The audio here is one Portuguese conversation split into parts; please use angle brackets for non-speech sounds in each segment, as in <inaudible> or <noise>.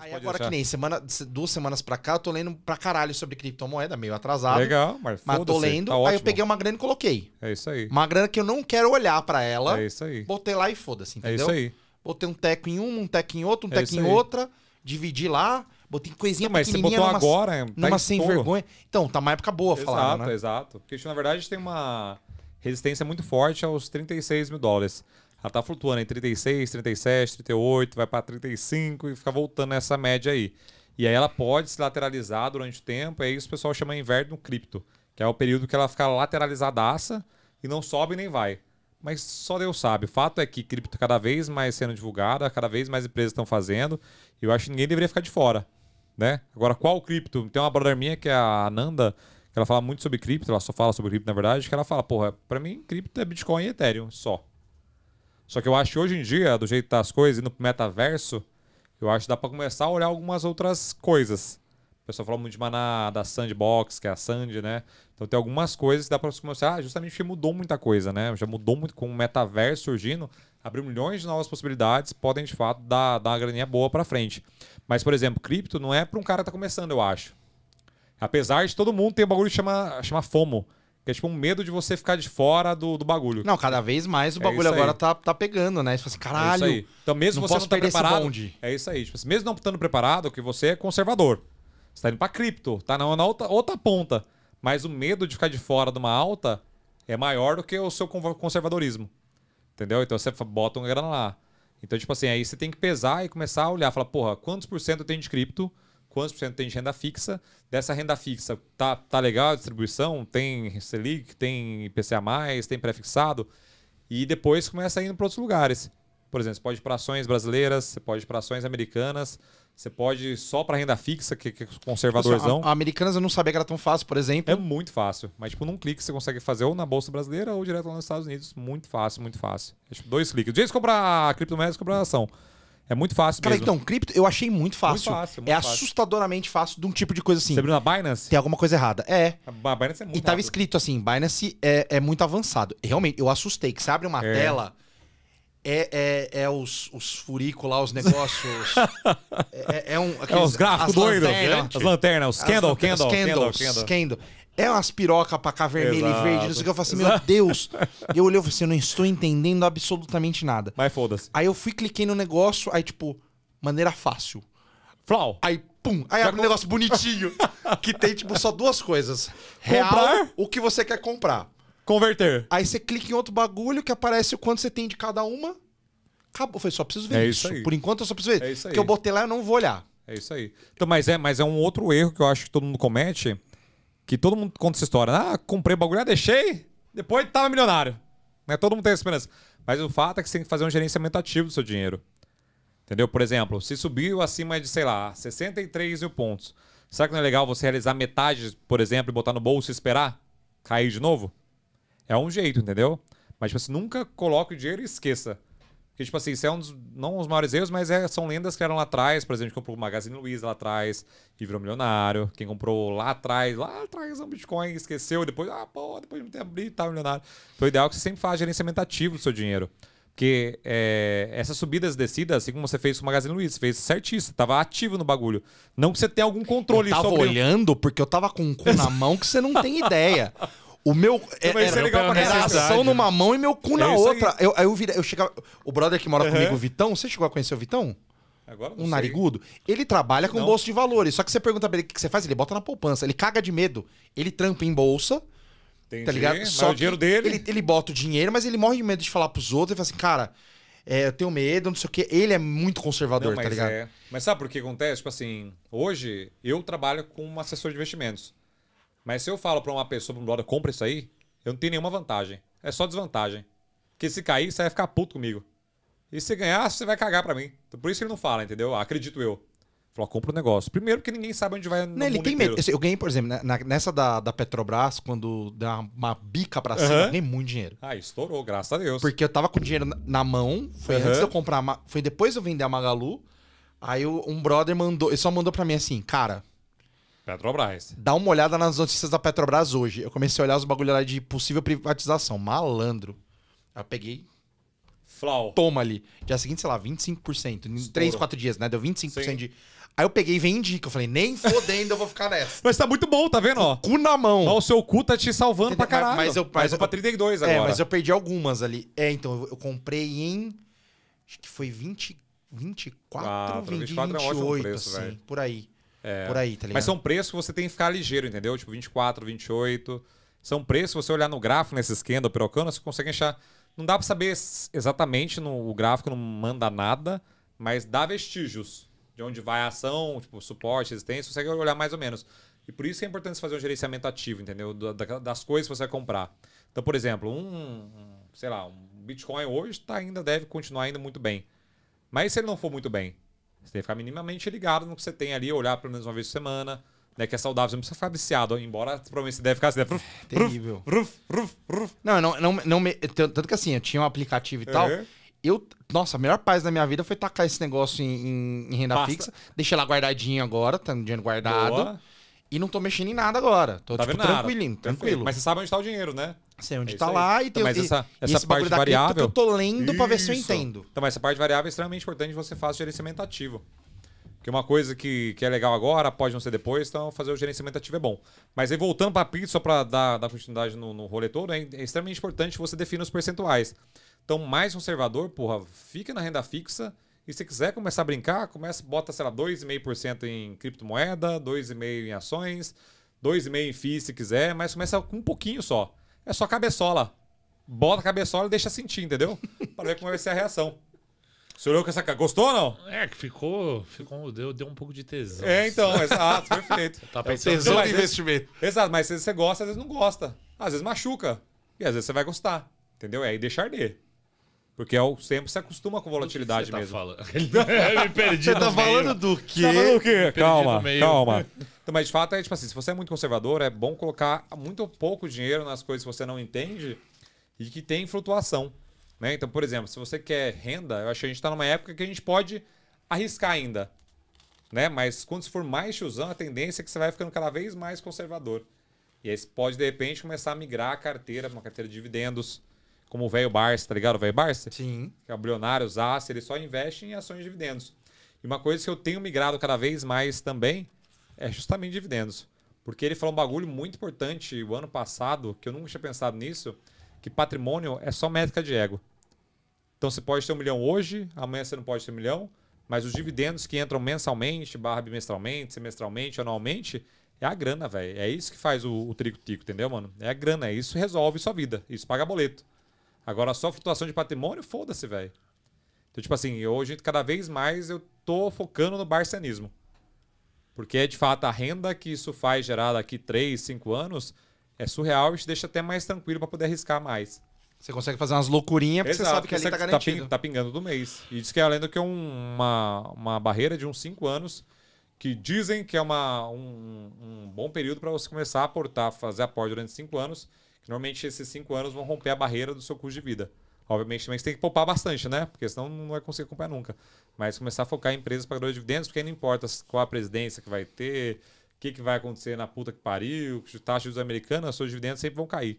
Aí agora deixar. que nem semana, duas semanas pra cá, eu tô lendo pra caralho sobre criptomoeda, meio atrasado. Legal, mas, mas tô lendo, tá aí ótimo. eu peguei uma grana e coloquei. É isso aí. Uma grana que eu não quero olhar pra ela. É isso aí. Botei lá e foda-se, é entendeu? É isso aí. Botei um teco em uma, um teco em outro, um é teco em outra, dividi lá, botei coisinha que mas você botou numa, agora, tá numa sem todo. vergonha. Então, tá uma época boa exato, né? Exato, exato. Porque na verdade tem uma resistência muito forte aos 36 mil dólares. Ela tá flutuando em 36, 37, 38, vai para 35 e fica voltando nessa média aí. E aí ela pode se lateralizar durante o tempo, e é aí isso o pessoal chama inverno cripto, que é o período que ela fica lateralizadaça e não sobe nem vai. Mas só Deus sabe. O fato é que cripto tá cada vez mais sendo divulgada, cada vez mais empresas estão fazendo, e eu acho que ninguém deveria ficar de fora, né? Agora, qual cripto? Tem uma brother minha que é a Ananda, que ela fala muito sobre cripto, ela só fala sobre cripto na verdade, que ela fala, porra, para mim cripto é Bitcoin e Ethereum só. Só que eu acho que hoje em dia, do jeito que tá as coisas, indo pro metaverso, eu acho que dá pra começar a olhar algumas outras coisas. O pessoal falou muito de Maná, da Sandbox, que é a Sandy, né? Então tem algumas coisas que dá pra começar, ah, justamente porque mudou muita coisa, né? Já mudou muito com o metaverso surgindo, abriu milhões de novas possibilidades, podem de fato dar, dar uma graninha boa pra frente. Mas, por exemplo, cripto não é pra um cara que tá começando, eu acho. Apesar de todo mundo ter um bagulho que chama, chama FOMO, que é tipo um medo de você ficar de fora do, do bagulho. Não, cada vez mais o é bagulho é agora tá, tá pegando, né? Você tipo fala assim, é caralho. É então, mesmo você não tá preparado. É isso aí. Tipo assim, mesmo não estando preparado, que você é conservador. Você tá indo pra cripto, tá na, na outra, outra ponta. Mas o medo de ficar de fora de uma alta é maior do que o seu conservadorismo. Entendeu? Então você bota uma grana lá. Então, tipo assim, aí você tem que pesar e começar a olhar, falar, porra, quantos por cento eu tenho de cripto? quantos por cento tem de renda fixa. Dessa renda fixa, tá, tá legal a distribuição? Tem Selic, tem IPCA, tem pré fixado E depois começa indo para outros lugares. Por exemplo, você pode ir para ações brasileiras, você pode ir para ações americanas, você pode ir só para renda fixa, que, que é conservadorzão. A, a Americanas eu não sabia que era tão fácil, por exemplo. É muito fácil. Mas, tipo, num clique você consegue fazer ou na Bolsa Brasileira ou direto lá nos Estados Unidos. Muito fácil, muito fácil. É, tipo, dois cliques. Do jeito que comprar criptomoedas, comprar ação. É muito fácil Cara, mesmo. então, cripto eu achei muito fácil. Muito fácil é muito é fácil. assustadoramente fácil de um tipo de coisa assim. Você abriu na Binance? Tem alguma coisa errada. É. A Binance é muito E tava rápido. escrito assim, Binance é, é muito avançado. Realmente, eu assustei que você abre uma é. tela... É, é, é os, os furicos lá, os negócios. <laughs> É, é, é, um, é aqueles, é os gráficos doidos. As lanternas, os candle, as, candle, candle, candle, candle é umas pirocas pra cá vermelha e verde, não sei o que. Eu falei assim, Exato. meu Deus. E eu olhei e falei assim, eu não estou entendendo absolutamente nada. Mas foda-se. Aí eu fui, cliquei no negócio, aí tipo, maneira fácil. Flau. Aí, pum, aí abre um negócio bonitinho. <laughs> que tem, tipo, só duas coisas. Real, comprar? o que você quer comprar. Converter. Aí você clica em outro bagulho que aparece o quanto você tem de cada uma. Acabou. Foi só preciso ver é isso. isso. Aí. Por enquanto eu só preciso ver. É isso aí. Porque eu botei lá, eu não vou olhar. É isso aí. Então, mas é, mas é um outro erro que eu acho que todo mundo comete que todo mundo conta essa história. Né? Ah, comprei o bagulho, ah, deixei, depois tava milionário. Né? Todo mundo tem essa esperança. Mas o fato é que você tem que fazer um gerenciamento ativo do seu dinheiro. Entendeu? Por exemplo, se subiu acima de, sei lá, 63 mil pontos, será que não é legal você realizar metade, por exemplo, e botar no bolso e esperar cair de novo? É um jeito, entendeu? Mas tipo, você assim, nunca coloque o dinheiro e esqueça. Que, tipo assim, isso é um dos, não os maiores erros, mas é, são lendas que eram lá atrás. Por exemplo, comprou o Magazine Luiza lá atrás e virou milionário. Quem comprou lá atrás, lá atrás, um Bitcoin, esqueceu. Depois, ah, pô, depois de abrir e tá milionário. Então, o ideal é que você sempre faça gerenciamento ativo do seu dinheiro. Porque é, essas subidas e descidas, assim como você fez com o Magazine Luiza, você fez certíssimo, você tava ativo no bagulho. Não que você tenha algum controle eu tava sobre... olhando porque eu tava com um cu na mão que você não tem <laughs> ideia. O meu. É, era, era, é é, legal pra numa mão e meu cu na é outra. Aí. Eu, eu, vira, eu chegava. O brother que mora uhum. comigo, o Vitão, você chegou a conhecer o Vitão? Agora um sei. narigudo. Ele trabalha com não. bolsa de valores. Só que você pergunta pra ele o que você faz, ele bota na poupança. Ele caga de medo. Ele trampa em bolsa. Entendi. Tá ligado? Só o dinheiro dele. Ele, ele bota o dinheiro, mas ele morre de medo de falar pros outros. Ele fala assim, cara, é, eu tenho medo, não sei o quê. Ele é muito conservador, não, tá ligado? É. Mas sabe por que acontece? Tipo assim, hoje eu trabalho com um assessor de investimentos. Mas se eu falo pra uma pessoa, pra um brother, compra isso aí, eu não tenho nenhuma vantagem. É só desvantagem. Porque se cair, você vai ficar puto comigo. E se ganhar, você vai cagar pra mim. Então, por isso que ele não fala, entendeu? Ah, acredito eu. Falou, ah, compra o um negócio. Primeiro porque ninguém sabe onde vai no não, ele tem inteiro. medo. Assim, eu ganhei, por exemplo, nessa da, da Petrobras, quando dá uma bica pra cima, uhum. eu ganhei muito dinheiro. Ah, estourou, graças a Deus. Porque eu tava com dinheiro na mão, foi uhum. antes de eu comprar, foi depois eu vender a Magalu. Aí um brother mandou, ele só mandou pra mim assim, cara, Petrobras. Dá uma olhada nas notícias da Petrobras hoje. Eu comecei a olhar os bagulho lá de possível privatização. Malandro. Aí eu peguei. Flau. Toma ali. Dia seguinte, sei lá, 25%. Em 3, 4 dias, né? Deu 25% Sim. de. Aí eu peguei e vendi, que eu falei, nem fodendo eu vou ficar nessa. <laughs> Mas tá muito bom, tá vendo? Ó? Cu na mão. Ó, o seu cu tá te salvando Entendeu? pra caralho. Mas, mas eu, mas, mas eu, pra 32 é, agora. É, mas eu perdi algumas ali. É, então, eu, eu comprei em. Acho que foi 20, 24, 4, 20, 24 28, é um ótimo preço, assim, véio. por aí. É. Por aí, tá ligado? Mas são preços que você tem que ficar ligeiro, entendeu? Tipo, 24, 28. São preços, você olhar no gráfico, esquema do pirocano, você consegue achar. Não dá para saber exatamente, no, o gráfico não manda nada, mas dá vestígios de onde vai a ação, tipo, suporte, resistência, você consegue olhar mais ou menos. E por isso que é importante você fazer um gerenciamento ativo, entendeu? das coisas que você vai comprar. Então, por exemplo, um, sei lá, um Bitcoin hoje tá, ainda deve continuar indo muito bem. Mas se ele não for muito bem, você tem que ficar minimamente ligado no que você tem ali, olhar pelo menos uma vez por semana, né? Que é saudável, você não precisa ficar viciado, embora provavelmente você deve ficar assim, né? É, ruf, é, terrível. Ruf, ruf, ruf, Não, não, não, não me... tanto que assim, eu tinha um aplicativo e uhum. tal. Eu, nossa, a melhor paz da minha vida foi tacar esse negócio em, em renda fixa. Deixei lá guardadinho agora, tá no dinheiro guardado. Boa. E não tô mexendo em nada agora. Tô tá tipo, tranquilo, tranquilo. Mas você sabe onde está o dinheiro, né? sei onde é tá lá e então, tem então, mas essa, essa esse parte variável que eu tô lendo para ver se eu entendo. Então, mas essa parte variável é extremamente importante você faça o gerenciamento ativo. Porque uma coisa que, que é legal agora, pode não ser depois, então fazer o gerenciamento ativo é bom. Mas aí voltando para a pizza só para dar, dar continuidade no, no rolê todo, é, é extremamente importante que você defina os percentuais. Então, mais conservador, porra, fica na renda fixa. E se quiser começar a brincar, começa, bota, sei lá, 2,5% em criptomoeda, 2,5% em ações, 2,5% em FII se quiser, mas começa com um pouquinho só. É só cabeçola. Bota a cabeçola e deixa sentir, entendeu? <laughs> Pra ver como vai ser a reação. Você olhou com essa. Gostou ou não? É, que ficou. ficou deu, deu um pouco de tesão. É, então, exato, perfeito. <laughs> Tá é pensando tesão investimento. Exato, mas às vezes você gosta, às vezes não gosta. Às vezes machuca. E às vezes você vai gostar. Entendeu? É aí deixar de. Porque é o sempre se acostuma com volatilidade tá mesmo. <laughs> Me <laughs> perdi. Você tá falando do tá quê? Tá falando do quê? Calma, calma. Então, mas de fato é tipo assim, se você é muito conservador, é bom colocar muito pouco dinheiro nas coisas que você não entende e que tem flutuação. Né? Então, por exemplo, se você quer renda, eu acho que a gente está numa época que a gente pode arriscar ainda. Né? Mas quando se for mais tiozão, a tendência é que você vai ficando cada vez mais conservador. E aí você pode, de repente, começar a migrar a carteira para uma carteira de dividendos como o velho Barça, tá ligado? O velho Barça? Sim. Que é o bilionário, os ele só investe em ações de dividendos. E uma coisa que eu tenho migrado cada vez mais também é justamente dividendos. Porque ele falou um bagulho muito importante o ano passado, que eu nunca tinha pensado nisso, que patrimônio é só métrica de ego. Então você pode ter um milhão hoje, amanhã você não pode ter um milhão, mas os dividendos que entram mensalmente, barra bimestralmente, semestralmente, anualmente, é a grana, velho. É isso que faz o, o trico-tico, entendeu, mano? É a grana, é isso resolve sua vida, isso paga boleto. Agora, só flutuação de patrimônio, foda-se, velho. Então, tipo assim, hoje, cada vez mais, eu tô focando no barcianismo. Porque, é, de fato, a renda que isso faz gerar daqui 3, 5 anos é surreal e te deixa até mais tranquilo para poder arriscar mais. Você consegue fazer umas loucurinhas porque Exato, você sabe que ali tá, tá garantido. Tá, pingando do mês. E diz que é além do que é uma, uma barreira de uns 5 anos que dizem que é uma, um, um bom período para você começar a aportar, fazer aporte durante 5 anos Normalmente esses cinco anos vão romper a barreira do seu custo de vida. Obviamente também você tem que poupar bastante, né? Porque senão não vai conseguir comprar nunca. Mas começar a focar em empresas pagadoras de dividendos, porque não importa qual a presidência que vai ter, o que, que vai acontecer na puta que pariu, taxas dos americanos, seus dividendos sempre vão cair.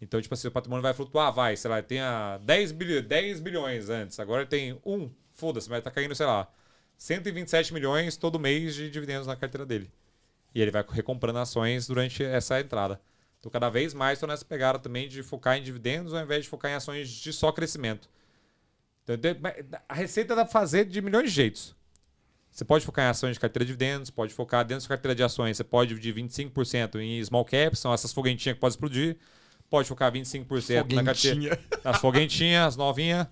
Então, tipo assim, o patrimônio vai flutuar, vai, sei lá, tinha 10, bilhões, 10 bilhões antes, agora tem um, foda-se, mas tá caindo, sei lá, 127 milhões todo mês de dividendos na carteira dele. E ele vai recomprando ações durante essa entrada. Então, cada vez mais estou nessa pegada também de focar em dividendos ao invés de focar em ações de só crescimento. a receita dá para fazer de milhões de jeitos. Você pode focar em ações de carteira de dividendos, pode focar dentro da carteira de ações, você pode dividir 25% em small caps, são essas foguentinhas que podem explodir. Pode focar 25% na carteira. Nas foguentinhas, as novinhas.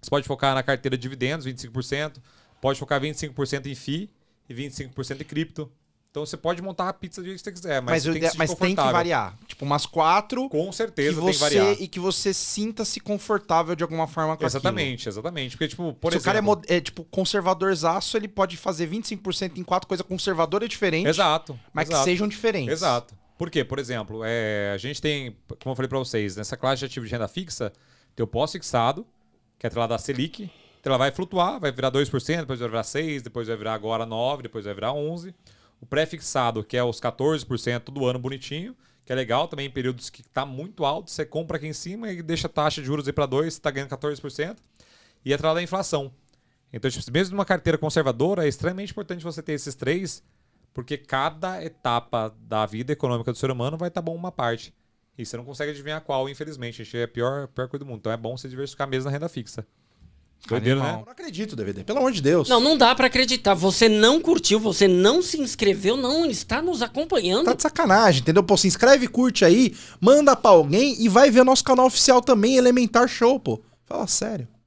Você pode focar na carteira de dividendos, 25%. Pode focar 25% em FI e 25% em cripto. Então você pode montar a pizza do jeito que você quiser, mas, mas tem, que se mas tem que variar. Tipo, umas quatro. Com certeza você, tem que variar. E que você sinta-se confortável de alguma forma com Exatamente, aquilo. exatamente. Porque, tipo, por se exemplo. o cara é, é tipo conservadorzaço, ele pode fazer 25% em quatro coisas conservadoras é diferentes. Exato. Mas exato. que sejam diferentes. Exato. Por quê? Por exemplo, é, a gente tem, como eu falei para vocês, nessa classe de ativo de renda fixa, teu pós-fixado, que é atrelado da Selic, então ela vai flutuar, vai virar 2%, depois vai virar 6%, depois vai virar agora 9%, depois vai virar 11%. O pré-fixado, que é os 14% do ano bonitinho, que é legal também em períodos que está muito alto, você compra aqui em cima e deixa a taxa de juros ir para 2, você está ganhando 14%, e é atrás da inflação. Então, tipo, mesmo numa carteira conservadora, é extremamente importante você ter esses três, porque cada etapa da vida econômica do ser humano vai estar tá bom uma parte. E você não consegue adivinhar qual, infelizmente. A gente é a pior, a pior coisa do mundo. Então é bom você diversificar mesmo na renda fixa. Doideira, né? Não acredito, DVD. Pelo amor de Deus. Não, não dá para acreditar. Você não curtiu, você não se inscreveu, não está nos acompanhando. Tá de sacanagem, entendeu? Pô, se inscreve, curte aí, manda pra alguém e vai ver o nosso canal oficial também, Elementar Show, pô. Fala sério.